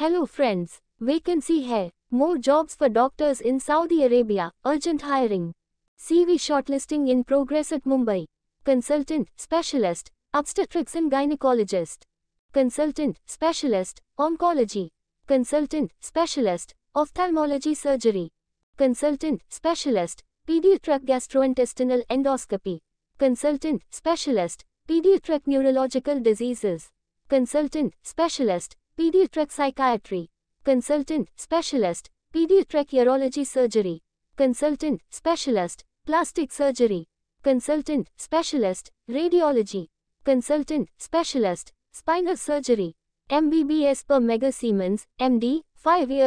Hello friends, vacancy here. more jobs for doctors in Saudi Arabia, urgent hiring. CV shortlisting in progress at Mumbai. Consultant, specialist, obstetrics and gynecologist. Consultant, specialist, oncology. Consultant, specialist, ophthalmology surgery. Consultant, specialist, pediatric gastrointestinal endoscopy. Consultant, specialist, pediatric neurological diseases. Consultant, specialist, Pediatric Psychiatry, Consultant, Specialist, Pediatric Urology Surgery, Consultant, Specialist, Plastic Surgery, Consultant, Specialist, Radiology, Consultant, Specialist, Spinal Surgery, MBBS per Mega Siemens, MD, 5 years.